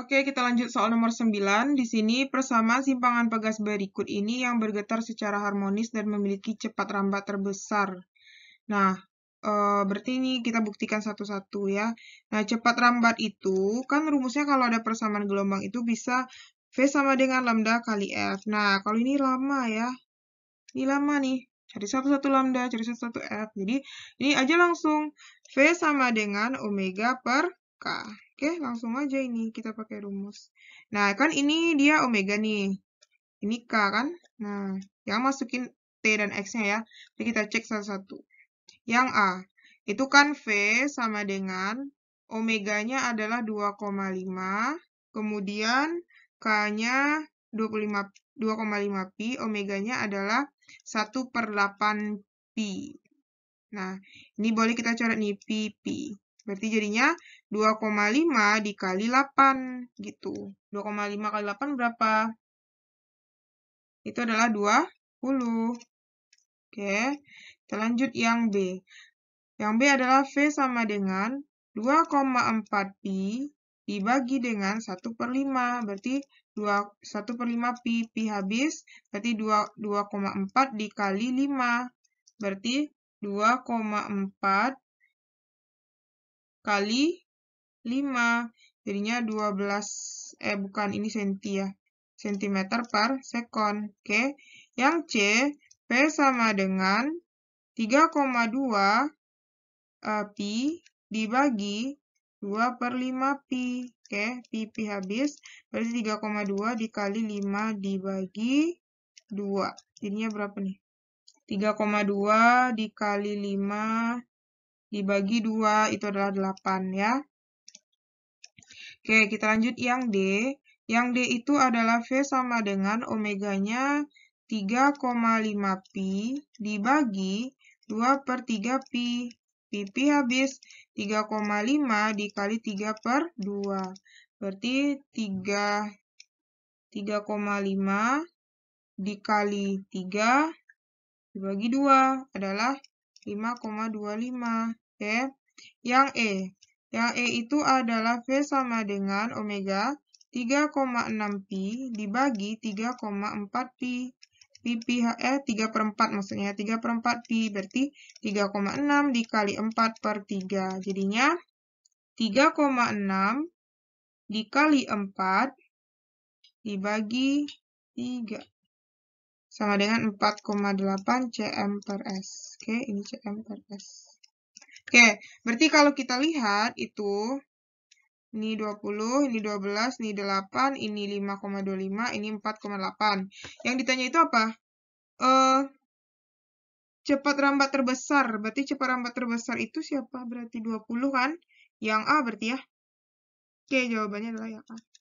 Oke, kita lanjut soal nomor 9. Di sini, persamaan simpangan pegas berikut ini yang bergetar secara harmonis dan memiliki cepat rambat terbesar. Nah, e, berarti ini kita buktikan satu-satu ya. Nah, cepat rambat itu, kan rumusnya kalau ada persamaan gelombang itu bisa V sama dengan lambda kali F. Nah, kalau ini lama ya. Ini lama nih. Cari satu-satu lambda, cari satu-satu F. Jadi, ini aja langsung V sama dengan omega per K. Oke, langsung aja ini kita pakai rumus. Nah, kan ini dia omega nih. Ini K kan? Nah, yang masukin T dan X-nya ya. Jadi kita cek satu-satu. Yang A, itu kan V sama dengan omeganya adalah 2,5. Kemudian K-nya 25 2,5 pi, omeganya adalah 1 per 8 pi. Nah, ini boleh kita coret nih pi pi. Berarti jadinya 2,5 dikali 8 gitu. 2,5 kali 8 berapa? Itu adalah 20. Oke, kita lanjut yang B. Yang B adalah V sama dengan 2,4 Pi dibagi dengan 1 per 5. Berarti 2, 1 per 5 Pi, Pi habis. Berarti 2,4 dikali 5. Berarti 2,4 kali 5 jadinya 12 eh bukan ini senti ya sentimeter per sekon oke okay. yang C P sama dengan 3,2 uh, eh, pi dibagi 2 per 5 pi oke okay. pi pi habis berarti 3,2 dikali 5 dibagi 2 jadinya berapa nih 3,2 dikali 5 dibagi 2 itu adalah 8 ya Oke, kita lanjut yang D. Yang D itu adalah V sama dengan omeganya 3,5pi dibagi 2 per 3pi. Pi habis 3,5 dikali 3 per 2. Berarti 3 3,5 dikali 3 dibagi 2 adalah 5,25. Oke. Yang E ya E itu adalah V sama dengan omega 3,6 pi dibagi 3,4 pi pi pi eh 3 per 4 maksudnya 3 per 4 pi berarti 3,6 dikali 4 per 3 jadinya 3,6 dikali 4 dibagi 3 sama dengan 4,8 cm per S oke ini cm per S Oke, berarti kalau kita lihat itu ini 20, ini 12, ini 8, ini 5,25, ini 4,8. Yang ditanya itu apa? Uh, cepat rambat terbesar. Berarti cepat rambat terbesar itu siapa? Berarti 20 kan? Yang A berarti ya? Oke, jawabannya adalah yang A.